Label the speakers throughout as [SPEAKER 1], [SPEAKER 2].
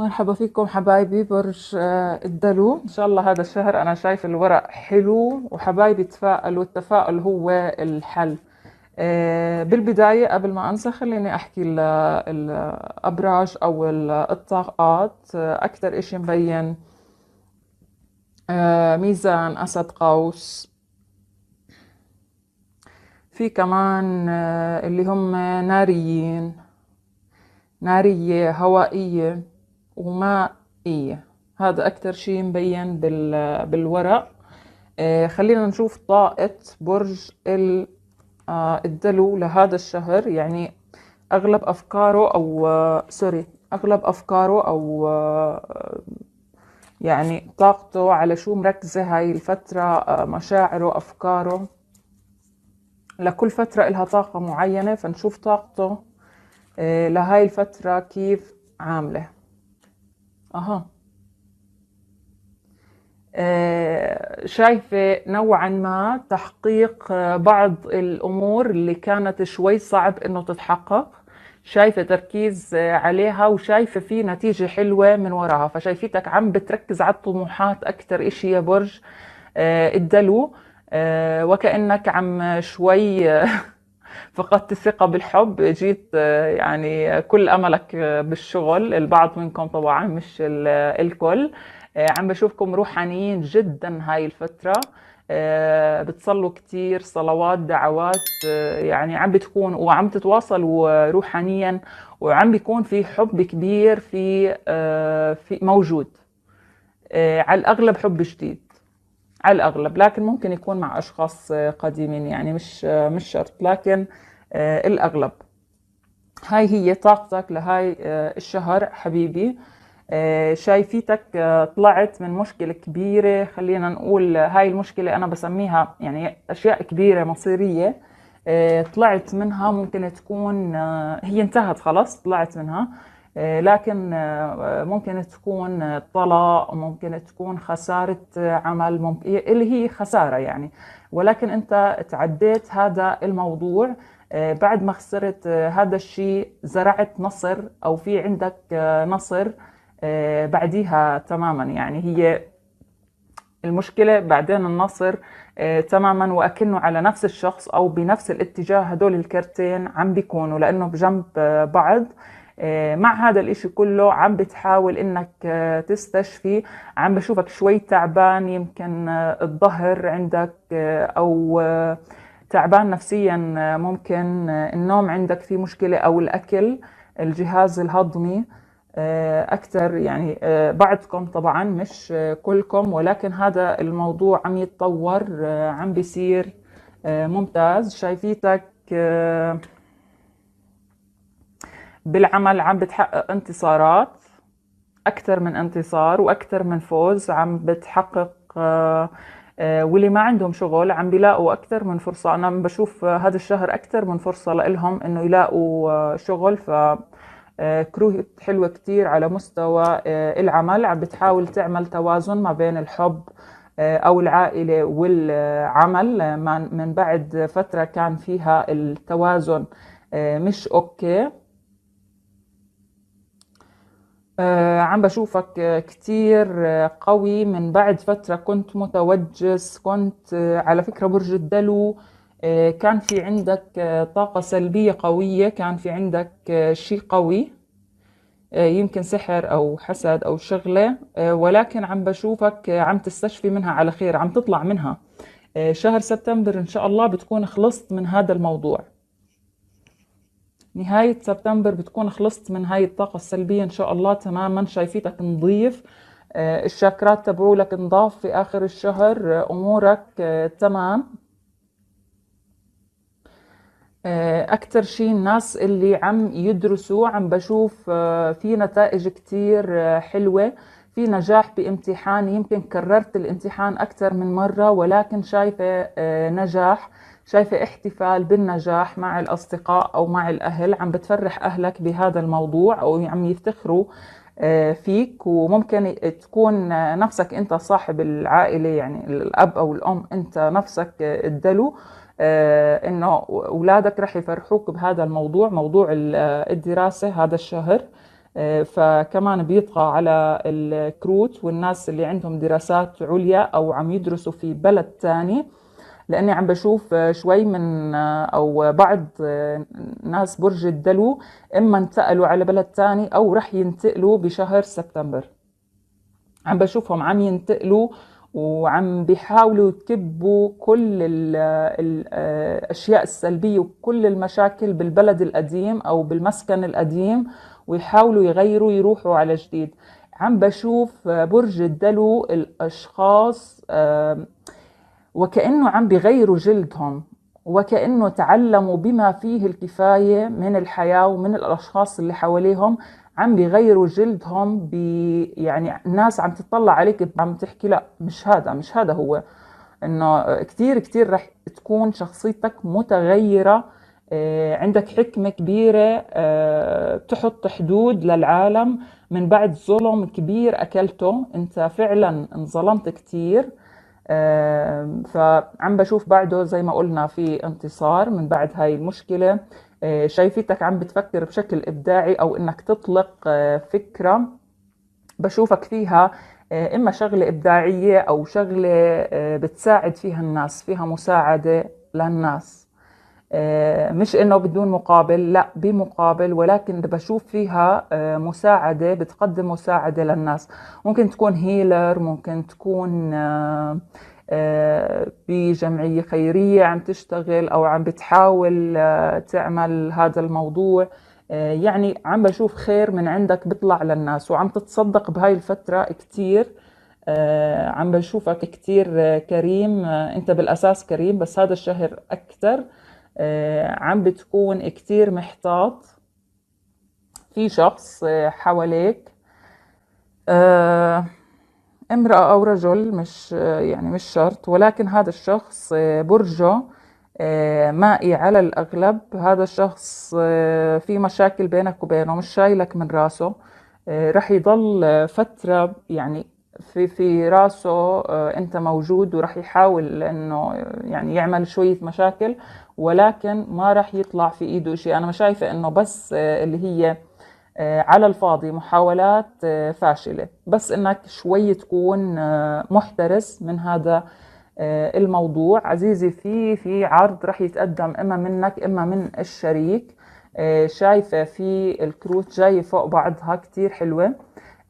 [SPEAKER 1] مرحبا فيكم حبايبي برج آه، الدلو ان شاء الله هذا الشهر انا شايف الورق حلو وحبايبي تفائلوا التفاؤل هو الحل آه، بالبداية قبل ما أنسى خليني أحكي الأبراج أو الطاقات آه، أكثر إشي مبين ميزان أسد قوس في كمان اللي هم ناريين نارية هوائية ومائية هذا أكتر شيء مبين بالورق آه، خلينا نشوف طاقة برج آه، الدلو لهذا الشهر يعني أغلب أفكاره أو آه، سوري أغلب أفكاره أو يعني طاقته على شو مركزة هاي الفترة مشاعره أفكاره لكل فترة إلها طاقة معينة فنشوف طاقته لهاي الفترة كيف عامله اها آه، شايفة نوعا ما تحقيق آه، بعض الأمور اللي كانت شوي صعب إنه تتحقق شايفة تركيز آه، عليها وشايفة في نتيجة حلوة من وراها فشايفيتك عم بتركز على الطموحات أكثر إشي يا برج الدلو وكأنك عم شوي فقدت الثقة بالحب جيت آه، يعني كل أملك بالشغل البعض منكم طبعا مش الكل آه، عم بشوفكم روحانيين جدا هاي الفترة آه، بتصلوا كتير صلوات دعوات يعني عم بتكون وعم تتواصلوا روحانيا وعم بيكون في حب كبير في في موجود على الأغلب حب جديد على الأغلب لكن ممكن يكون مع أشخاص قديمين يعني مش مش شرط لكن آه، الأغلب هاي هي طاقتك لهاي آه، الشهر حبيبي آه، شايفيتك طلعت من مشكلة كبيرة خلينا نقول هاي المشكلة أنا بسميها يعني أشياء كبيرة مصيرية طلعت منها ممكن تكون هي انتهت خلاص طلعت منها آه، لكن آه، ممكن تكون طلاق ممكن تكون خسارة آه، عمل ممكن اللي هي خسارة يعني ولكن أنت تعديت هذا الموضوع بعد ما خسرت هذا الشيء زرعت نصر أو في عندك نصر بعديها تماما يعني هي المشكلة بعدين النصر تماما وأكنه على نفس الشخص أو بنفس الاتجاه هدول الكرتين عم بيكونوا لأنه بجنب بعض آه، مع هذا الإشي كله عم بتحاول إنك آه، تستشفي عم بشوفك شوي تعبان يمكن آه، الظهر عندك أو تعبان نفسيا ممكن النوم عندك في مشكلة أو الأكل الجهاز الهضمي أكثر يعني بعضكم طبعا مش كلكم ولكن هذا الموضوع عم يتطور عم بيصير ممتاز شايفيتك بالعمل عم بتحقق انتصارات أكثر من انتصار وأكثر من فوز عم بتحقق آه، آه، واللي ما عندهم شغل عم بيلاقوا أكثر من فرصة أنا بشوف هذا الشهر أكثر من فرصة لهم إنه يلاقوا آه، شغل ف كروت حلوة كثير على مستوى العمل عم بتحاول تعمل توازن ما بين الحب أو العائلة والعمل من بعد فترة كان فيها التوازن مش أوكي آه، عم بشوفك كتير قوي من بعد فترة كنت متوجس كنت آه، على فكرة برج الدلو آه، كان في عندك طاقة سلبية قوية كان في عندك شيء قوي يمكن سحر أو حسد أو شغلة ولكن عم بشوفك عم تستشفي منها على خير عم تطلع منها شهر سبتمبر إن شاء الله بتكون خلصت من هذا الموضوع نهاية سبتمبر بتكون خلصت من هاي الطاقة السلبية إن شاء الله تماما شايفيتك نظيف آه، الشاكرات تبعولك نضاف في آخر الشهر آه، أمورك آه، تمام أكتر شيء الناس اللي عم يدرسوا عم بشوف في نتائج كتير حلوة في نجاح بامتحان يمكن كررت الامتحان أكثر من مرة ولكن شايفة نجاح شايفة احتفال بالنجاح مع الأصدقاء أو مع الأهل عم بتفرح أهلك بهذا الموضوع أو عم يفتخروا آه، فيك وممكن تكون نفسك أنت صاحب العائلة يعني الأب أو الأم أنت نفسك الدلو آه، انه اولادك رح يفرحوك بهذا الموضوع موضوع الدراسه هذا الشهر آه، فكمان بيطغى على الكروت والناس اللي عندهم دراسات عليا او عم يدرسوا في بلد ثاني لاني عم بشوف شوي من او بعض ناس برج الدلو اما انتقلوا على بلد تاني او رح ينتقلوا بشهر سبتمبر عم بشوفهم عم ينتقلوا وعم بيحاولوا يكبوا كل الاشياء السلبيه وكل المشاكل بالبلد القديم او بالمسكن القديم ويحاولوا يغيروا يروحوا على جديد عم بشوف برج الدلو الاشخاص وكأنه عم بغيروا جلدهم وكأنه تعلموا بما فيه الكفاية من الحياة ومن الأشخاص اللي حواليهم عم بيغيروا جلدهم بي يعني الناس عم تطلع عليك عم تحكي لا مش هذا مش هذا هو انه كثير كثير رح تكون شخصيتك متغيره آه، عندك حكمة كبيرة آه، تحط حدود للعالم من بعد ظلم كبير أكلته أنت فعلا انظلمت كتير فعم بشوف بعده زي ما قلنا في انتصار من بعد هاي المشكلة آه، شايفتك عم بتفكر بشكل إبداعي أو إنك تطلق آه، فكرة بشوفك فيها آه، إما شغلة إبداعية أو شغلة بتساعد فيها الناس فيها مساعدة للناس آه، مش انه بدون مقابل لا بمقابل ولكن بشوف فيها آه، مساعده بتقدم مساعده للناس ممكن تكون هيلر ممكن تكون آه، بجمعيه خيريه عم تشتغل او عم بتحاول تعمل هذا الموضوع يعني عم بشوف خير من عندك بيطلع للناس وعم تتصدق بهاي الفتره كتير عم بشوفك كتير كريم انت بالاساس كريم بس هذا الشهر اكثر آه، عم بتكون كتير محتاط في شخص آه، حواليك آه، امرأة أو رجل مش يعني مش شرط ولكن هذا الشخص برجه مائي على الأغلب هذا الشخص في مشاكل بينك وبينه مش شايلك من راسه رح يضل فترة يعني في في راسه انت موجود ورح يحاول انه يعني يعمل شويه مشاكل ولكن ما راح يطلع في ايده شيء انا ما شايفه انه بس آه، اللي هي آه، على الفاضي محاولات آه، فاشله بس انك شوي تكون محترس من هذا الموضوع عزيزي في في عرض راح يتقدم اما منك اما من الشريك شايفه في الكروت جاي فوق بعضها كتير حلوه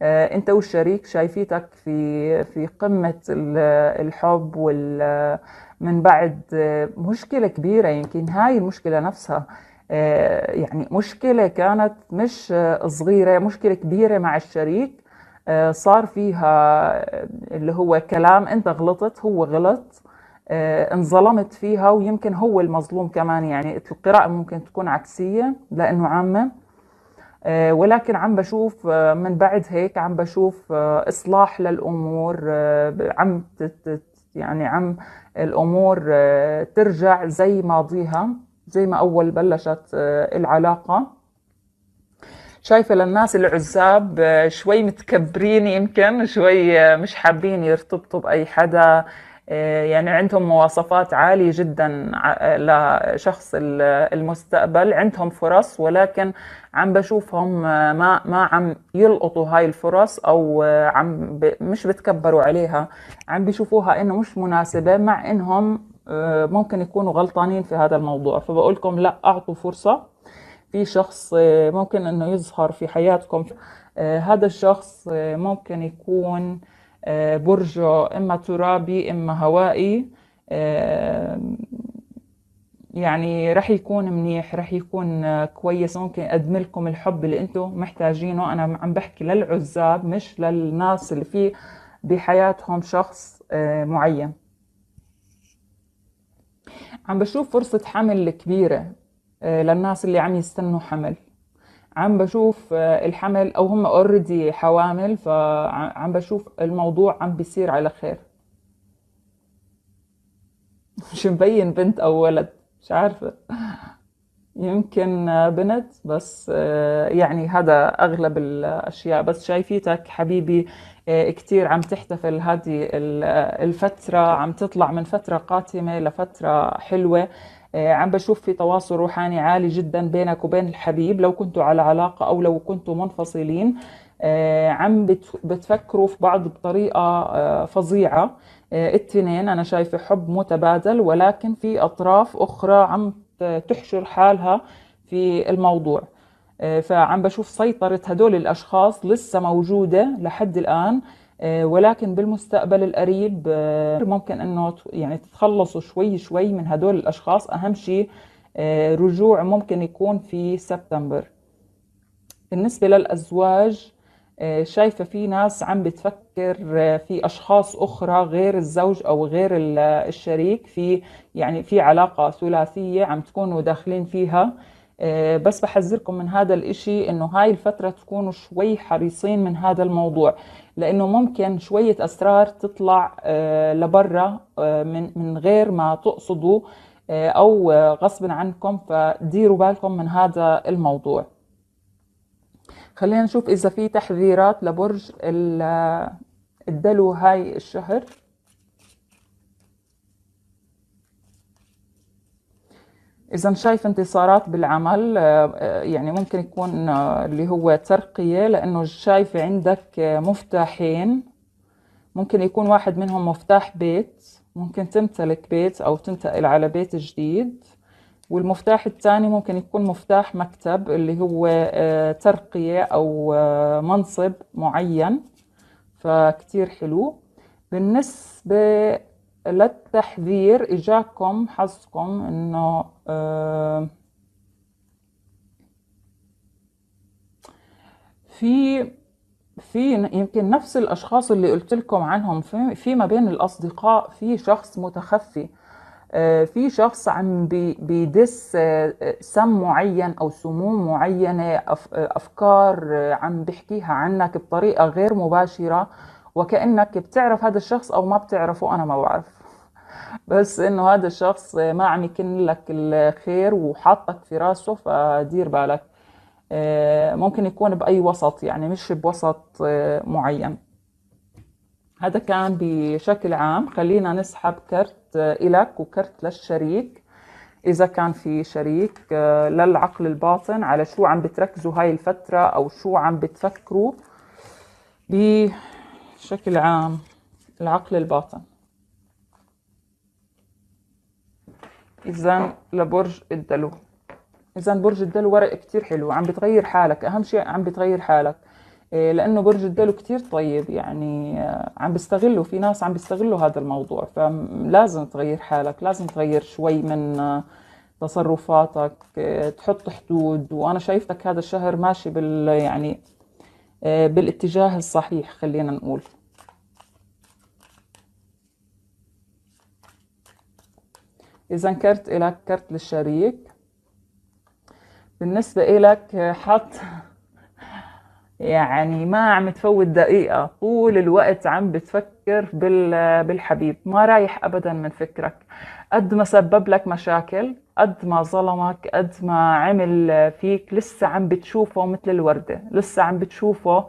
[SPEAKER 1] انت والشريك شايفيتك في في قمه الحب وال من بعد آه، مشكلة كبيرة يمكن هاي المشكلة نفسها آه، يعني مشكلة كانت مش آه، صغيرة مشكلة كبيرة مع الشريك صار فيها اللي هو كلام انت غلطت هو غلط انظلمت فيها ويمكن هو المظلوم كمان يعني القراءة ممكن تكون عكسية لأنه عامة ولكن عم بشوف من بعد هيك عم بشوف إصلاح للأمور عم يعني عم الامور آه، ترجع زي ماضيها زي ما اول بلشت آه، العلاقه شايفه للناس العزاب آه، شوي متكبرين يمكن شوي مش حابين يرتبطوا باي حدا آه، يعني عندهم مواصفات عالية جدا آه، لشخص المستقبل عندهم فرص ولكن عم بشوفهم آه، ما ما عم يلقطوا هاي الفرص او عم ب مش بتكبروا عليها عم بيشوفوها انه مش مناسبة مع انهم ممكن يكونوا غلطانين في هذا الموضوع فبقول لكم لا اعطوا فرصة في شخص ممكن انه يظهر في حياتكم هذا الشخص ممكن يكون آه، برجه إما ترابي إما هوائي آه، يعني رح يكون منيح رح يكون كويس ممكن أقدم لكم الحب اللي أنتم محتاجينه أنا عم بحكي للعزاب مش للناس اللي في بحياتهم شخص آه، معين عم بشوف فرصة حمل كبيرة للناس اللي عم يستنوا حمل عم بشوف آه، الحمل او هم اوريدي حوامل فعم بشوف الموضوع عم بيصير على خير مش مبين بنت او ولد مش عارفه يمكن بنت بس آه، يعني هذا اغلب الاشياء بس شايفيتك حبيبي آه، كتير عم تحتفل هذه الفتره عم تطلع من فتره قاتمه لفتره حلوه آه، عم بشوف في تواصل روحاني عالي جدا بينك وبين الحبيب لو كنتوا على علاقة أو لو كنتوا منفصلين آه، عم بتفكروا في بعض بطريقة آه، فظيعة التنين أنا شايفة حب متبادل ولكن في أطراف أخرى عم تحشر حالها في الموضوع فعم بشوف سيطرة هدول الأشخاص لسه موجودة لحد الآن آه، ولكن بالمستقبل القريب آه، ممكن انه يعني تتخلصوا شوي شوي من هدول الاشخاص اهم شيء آه، رجوع ممكن يكون في سبتمبر بالنسبه للازواج شايفه في ناس عم بتفكر في اشخاص اخرى غير الزوج او غير الشريك في يعني في علاقه ثلاثيه عم تكونوا داخلين فيها بس بحذركم من هذا الإشي إنه هاي الفترة تكونوا شوي حريصين من هذا الموضوع لانه ممكن شويه اسرار تطلع آه، لبرا آه، من من غير ما تقصدوا آه، او غصب عنكم فديروا بالكم من هذا الموضوع خلينا نشوف اذا في تحذيرات لبرج الدلو هاي الشهر اذا شايف انتصارات بالعمل آه، آه، يعني ممكن يكون آه، اللي هو ترقيه لانه شايف عندك مفتاحين ممكن يكون واحد منهم مفتاح بيت ممكن تمتلك بيت او تنتقل على بيت جديد والمفتاح الثاني ممكن يكون مفتاح مكتب اللي هو ترقيه او منصب معين فكتير حلو بالنسبه للتحذير اجاكم حظكم انه آه، في في يمكن نفس الاشخاص اللي قلت لكم عنهم في, في ما بين الاصدقاء في شخص متخفي آه، في شخص عم بيدس آه، سم معين او سموم معينه افكار عم بحكيها عنك بطريقه غير مباشره وكانك بتعرف هذا الشخص او ما بتعرفه انا ما بعرف بس انه هذا الشخص ما عم يكن لك الخير وحاطك في راسه فدير بالك آه، ممكن يكون باي وسط يعني مش بوسط آه، معين هذا كان بشكل عام خلينا نسحب كرت آه، إلك وكرت للشريك إذا كان في شريك للعقل الباطن على شو عم بتركزوا هاي الفترة أو شو عم بتفكروا بشكل عام العقل الباطن إذا لبرج الدلو إذا برج الدلو ورق كتير حلو عم بتغير حالك أهم شيء عم بتغير حالك إيه، لأنه برج الدلو كتير طيب يعني آه، عم بيستغلوا في ناس عم بيستغلوا هذا الموضوع فلازم تغير حالك لازم تغير شوي من آه، تصرفاتك إيه، تحط حدود وأنا شايفتك هذا الشهر ماشي بال يعني آه، بالاتجاه الصحيح خلينا نقول إذا كرت إلك كرت للشريك بالنسبة إلك آه، حط يعني ما عم تفوت دقيقة طول الوقت عم بتفكر بالحبيب ما رايح أبدا من فكرك قد ما سبب لك مشاكل قد ما ظلمك قد ما عمل فيك لسه عم بتشوفه مثل الوردة لسه عم بتشوفه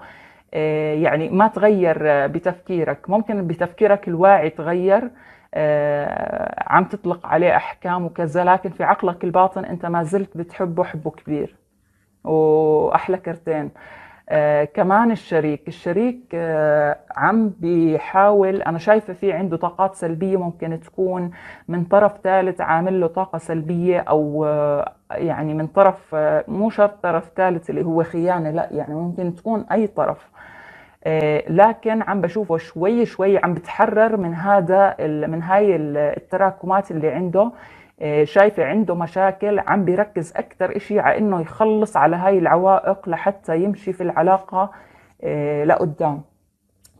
[SPEAKER 1] آه، يعني ما تغير بتفكيرك ممكن بتفكيرك الواعي تغير آه، عم تطلق عليه أحكام وكذا لكن في عقلك الباطن أنت ما زلت بتحبه حبه كبير وأحلى كرتين آه كمان الشريك الشريك آه عم بيحاول أنا شايفة في عنده طاقات سلبية ممكن تكون من طرف ثالث عامل له طاقة سلبية أو آه يعني من طرف آه مو شرط طرف ثالث اللي هو خيانة لا يعني ممكن تكون أي طرف آه لكن عم بشوفه شوي شوي عم بتحرر من هذا من هاي التراكمات اللي عنده آه، شايفة عنده مشاكل عم بيركز أكثر إشي على إنه يخلص على هاي العوائق لحتى يمشي في العلاقة آه، لقدام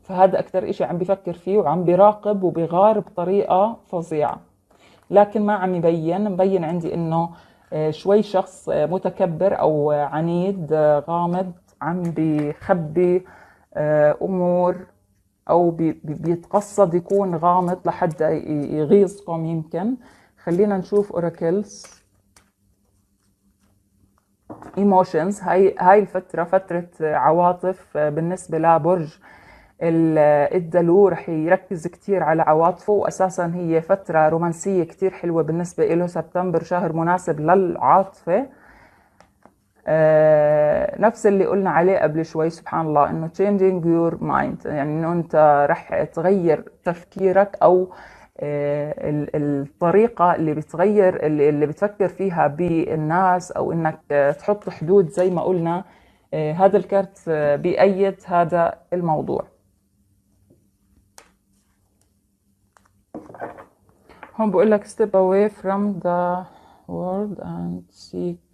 [SPEAKER 1] فهذا أكثر إشي عم بفكر فيه وعم بيراقب وبيغار بطريقة فظيعة لكن ما عم يبين مبين عندي إنه آه، شوي شخص متكبر أو عنيد غامض عم بيخبي أمور أو بيتقصد يكون غامض لحد يغيظكم يمكن خلينا نشوف اوراكلز ايموشنز هاي هاي الفتره فتره عواطف آه، بالنسبه لبرج الدلو رح يركز كتير على عواطفه واساسا هي فتره رومانسيه كتير حلوه بالنسبه له سبتمبر شهر مناسب للعاطفه آه نفس اللي قلنا عليه قبل شوي سبحان الله انه changing your mind يعني انه انت رح تغير تفكيرك او آه آه، الطريقة اللي بتغير اللي بتفكر فيها بالناس أو إنك آه، تحط حدود زي ما قلنا آه، هذا الكارت بأيد هذا الموضوع هون بقول لك step away from the world and seek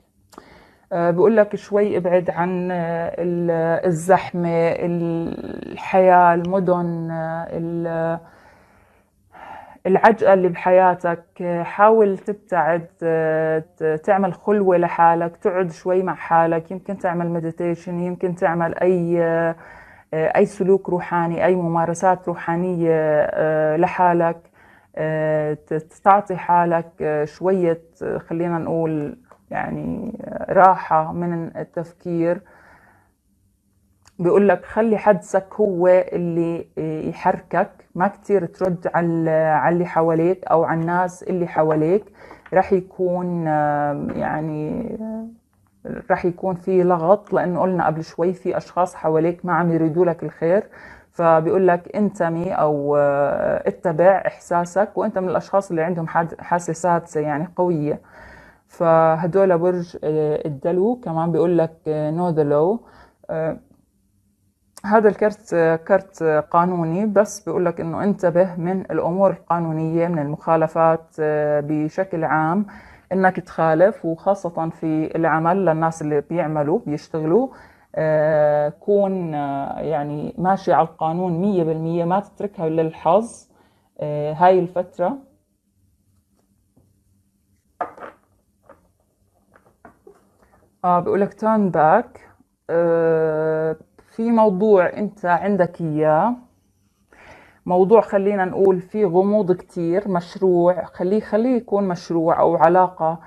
[SPEAKER 1] بقول لك شوي ابعد عن الزحمة الحياة المدن العجقه اللي بحياتك حاول تبتعد تعمل خلوه لحالك تقعد شوي مع حالك يمكن تعمل مديتيشن يمكن تعمل اي اي سلوك روحاني اي ممارسات روحانيه آه، لحالك آه، تعطي حالك آه، شويه خلينا نقول يعني راحه من التفكير بيقول لك خلي حدسك هو اللي يحركك ما كتير ترد على على اللي حواليك او على الناس اللي حواليك راح يكون يعني آه، راح يكون في لغط لانه قلنا قبل شوي في اشخاص حواليك ما عم يريدوا لك الخير فبيقول لك انتمي او آه، اتبع احساسك وانت من الاشخاص اللي عندهم حاسه سادسه يعني قويه فهدول برج آه، الدلو كمان بيقول لك نو ذا لو هذا الكرت كرت قانوني بس بيقول لك انه انتبه من الامور القانونيه من المخالفات آه، بشكل عام انك تخالف وخاصه في العمل للناس اللي بيعملوا بيشتغلوا آه، كون آه، يعني ماشي على القانون 100% ما تتركها للحظ هاي الفتره اه بيقول لك turn back في موضوع انت عندك اياه موضوع خلينا نقول فيه غموض كتير مشروع خليه خليه يكون مشروع او علاقة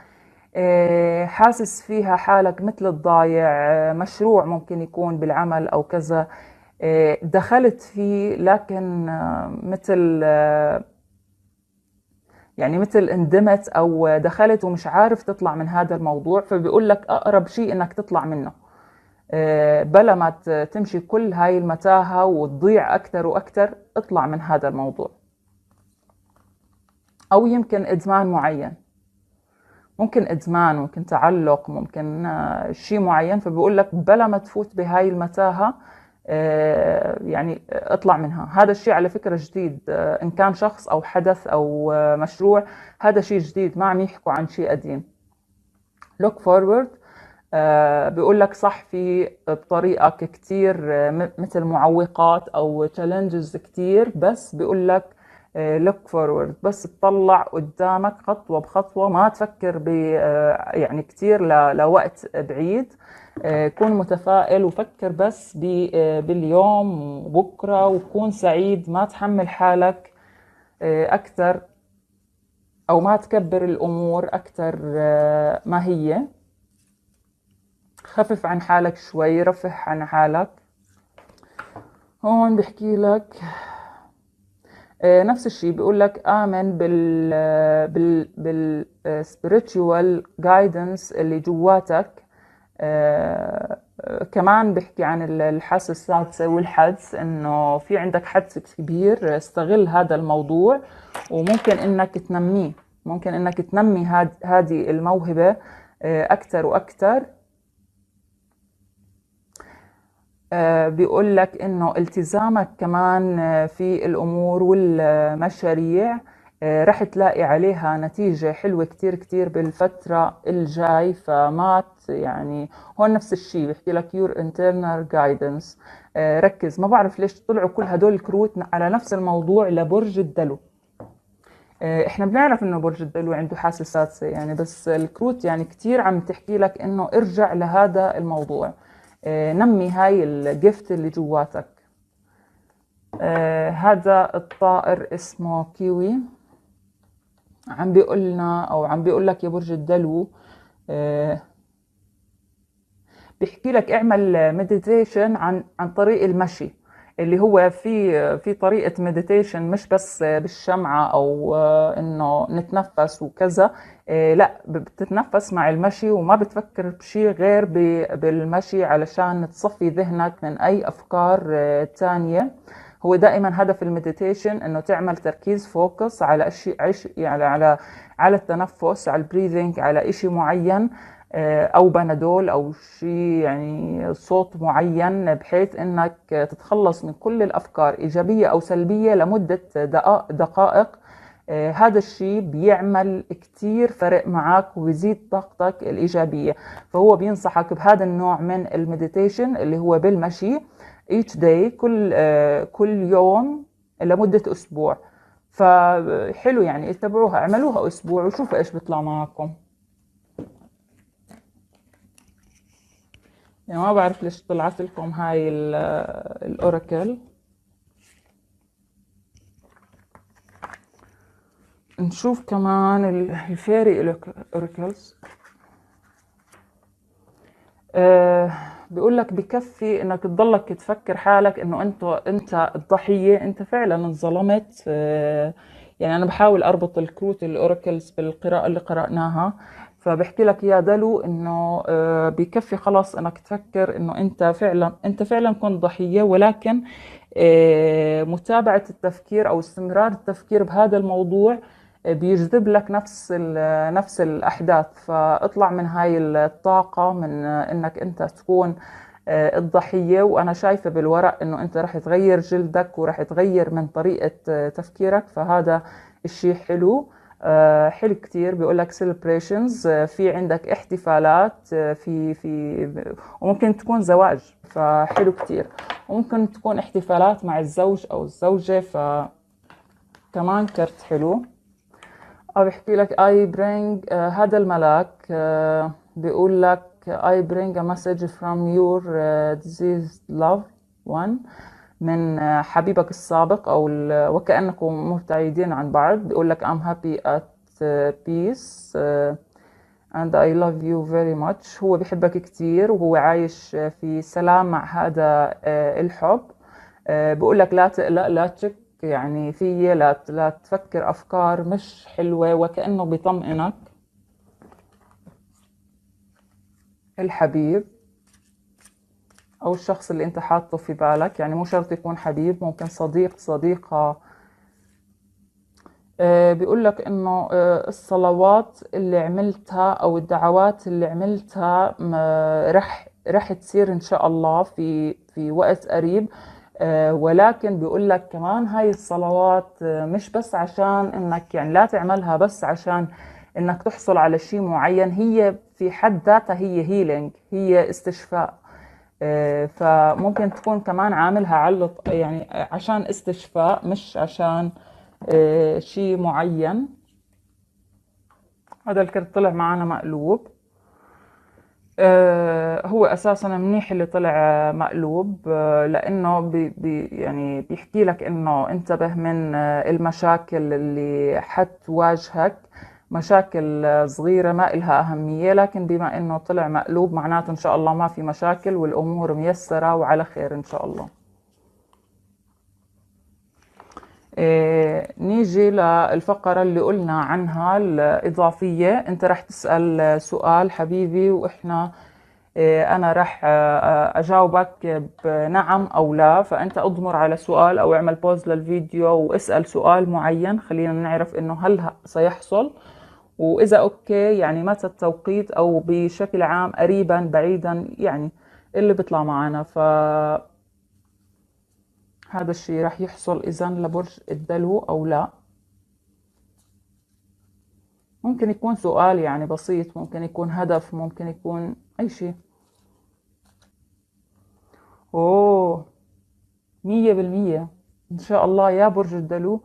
[SPEAKER 1] آه، حاسس فيها حالك مثل الضايع آه، مشروع ممكن يكون بالعمل او كذا آه، دخلت فيه لكن مثل يعني مثل اندمت او دخلت ومش عارف تطلع من هذا الموضوع فبيقول لك اقرب شيء انك تطلع منه آه، بلا ما تمشي كل هاي المتاهة وتضيع أكثر وأكثر اطلع من هذا الموضوع أو يمكن إدمان معين ممكن إدمان ممكن تعلق ممكن آه، شيء معين فبقول لك بلا ما تفوت بهاي المتاهة آه، يعني اطلع منها هذا الشيء على فكرة جديد إن كان شخص أو حدث أو مشروع هذا شيء جديد ما عم يحكوا عن شيء قديم look forward آه، بيقول لك صح في بطريقك كتير آه، مثل معوقات او تشالنجز كتير بس بيقول لك لوك آه، فورورد بس تطلع قدامك خطوه بخطوه ما تفكر ب يعني كثير لوقت بعيد كون متفائل وفكر بس باليوم وبكره وكون سعيد ما تحمل حالك اكثر او ما تكبر الامور اكثر ما هي خفف عن حالك شوي رفح عن حالك هون بحكي لك آه، نفس الشيء بيقول لك آمن بال آه، بال بالسبiritual آه، جايدنس اللي جواتك كمان بحكي عن الحاسة السادسة والحدس إنه في عندك حدس كبير استغل هذا الموضوع وممكن إنك تنميه ممكن إنك تنمي هذه الموهبة أكثر وأكثر آه، بيقول لك انه التزامك كمان آه، في الامور والمشاريع آه، رح تلاقي عليها نتيجة حلوة كتير كتير بالفترة الجاي فما يعني هون نفس الشيء بحكي لك يور انترنال جايدنس ركز ما بعرف ليش طلعوا كل هدول الكروت على نفس الموضوع لبرج الدلو احنا بنعرف انه برج الدلو عنده حاسة سادسة يعني بس الكروت يعني كثير عم تحكي لك انه ارجع لهذا الموضوع آه، نمي هاي الجفت اللي جواتك آه، هذا الطائر اسمه كيوي عم بيقولنا او عم بيقول لك يا برج الدلو آه، بيحكي لك اعمل مديتيشن عن عن طريق المشي اللي هو في في طريقه مديتيشن مش بس بالشمعه او آه، انه نتنفس وكذا آه، لا بتتنفس مع المشي وما بتفكر بشيء غير بالمشي علشان تصفي ذهنك من اي افكار آه، تانية هو دائما هدف المديتيشن انه تعمل تركيز فوكس على اشي على يعني على, على التنفس على البريذنج على اشي معين آه، او بنادول او شيء يعني صوت معين بحيث انك تتخلص من كل الافكار ايجابيه او سلبيه لمده دقائق آه، هذا الشيء بيعمل كتير فرق معك ويزيد طاقتك الإيجابية فهو بينصحك بهذا النوع من المديتيشن اللي هو بالمشي each day كل, آه، كل يوم لمدة أسبوع فحلو يعني اتبعوها اعملوها أسبوع وشوفوا إيش بيطلع معكم يعني ما بعرف ليش طلعت لكم هاي الاوراكل نشوف كمان الفيري اوراكلز أه بيقول لك بكفي انك تضلك تفكر حالك انه انت انت الضحيه انت فعلا انظلمت أه يعني انا بحاول اربط الكروت الاوراكلز بالقراءه اللي قراناها فبحكي لك يا دلو انه آه، بكفي خلاص انك تفكر انه انت فعلا انت فعلا كنت ضحيه ولكن آه، متابعه التفكير او استمرار التفكير بهذا الموضوع آه، بيجذب لك نفس نفس الاحداث فاطلع من هاي الطاقه من انك انت تكون الضحيه وانا شايفه بالورق انه انت رح تغير جلدك ورح تغير من طريقه تفكيرك فهذا الشيء حلو آه، حلو كتير بيقول لك celebrations آه، في عندك احتفالات آه، في في وممكن تكون زواج فحلو كتير وممكن تكون احتفالات مع الزوج او الزوجه ف كمان كرت حلو أو بحكي لك I bring هذا الملاك بيقول لك I bring a message from your uh, loved one من حبيبك السابق أو وكأنكم مبتعدين عن بعض بيقول لك I'm happy at uh, peace uh, and I love you very much هو بحبك كتير وهو عايش uh, في سلام مع هذا الحب بقول لك لا تقلق لا تشك يعني في لا لا تفكر أفكار مش حلوة وكأنه بيطمئنك الحبيب او الشخص اللي انت حاطه في بالك يعني مو شرط يكون حبيب ممكن صديق صديقه آه، بيقول لك انه آه، الصلوات اللي عملتها او الدعوات اللي عملتها رح رح تصير ان شاء الله في في وقت قريب آه، ولكن بيقول لك كمان هاي الصلوات مش بس عشان انك يعني لا تعملها بس عشان انك تحصل على شيء معين هي في حد ذاتها هي هيلينج هي استشفاء فممكن تكون كمان عاملها علق يعني عشان استشفاء مش عشان آه، شيء معين هذا الكرت طلع معنا مقلوب آه، هو اساسا منيح اللي طلع مقلوب آه، لانه بي بي يعني بيحكي لك انه انتبه من المشاكل اللي حتواجهك مشاكل صغيرة ما إلها أهمية لكن بما إنه طلع مقلوب معناته إن شاء الله ما في مشاكل والأمور ميسرة وعلى خير إن شاء الله إيه نيجي للفقرة اللي قلنا عنها الإضافية أنت رح تسأل سؤال حبيبي وإحنا إيه أنا رح آه، آه، أجاوبك بنعم أو لا فأنت أضمر على سؤال أو اعمل بوز للفيديو واسأل سؤال معين خلينا نعرف إنه هل سيحصل واذا اوكي يعني متى التوقيت او بشكل عام قريبا بعيدا يعني اللي بيطلع معنا ف هذا الشيء رح يحصل اذا لبرج الدلو او لا ممكن يكون سؤال يعني بسيط ممكن يكون هدف ممكن يكون اي شيء اوه مية بالمية ان شاء الله يا برج الدلو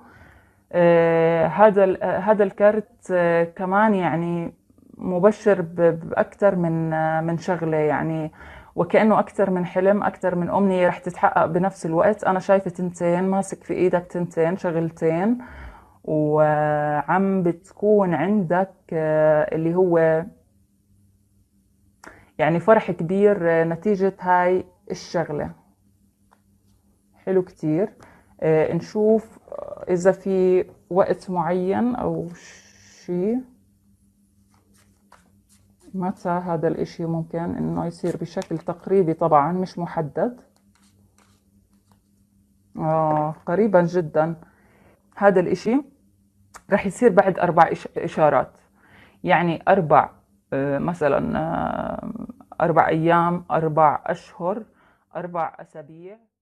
[SPEAKER 1] آه، هذا آه، هذا الكرت آه، كمان يعني مبشر باكثر من من شغله يعني وكانه اكثر من حلم اكثر من امنيه رح تتحقق بنفس الوقت انا شايفه تنتين ماسك في ايدك تنتين شغلتين وعم بتكون عندك اللي هو يعني فرح كبير نتيجة هاي الشغلة حلو كتير نشوف اذا في وقت معين او شيء متى هذا الاشي ممكن انه يصير بشكل تقريبي طبعا مش محدد آه قريبا جدا هذا الاشي رح يصير بعد اربع اشارات يعني اربع آه، مثلا آه، اربع ايام اربع اشهر اربع اسابيع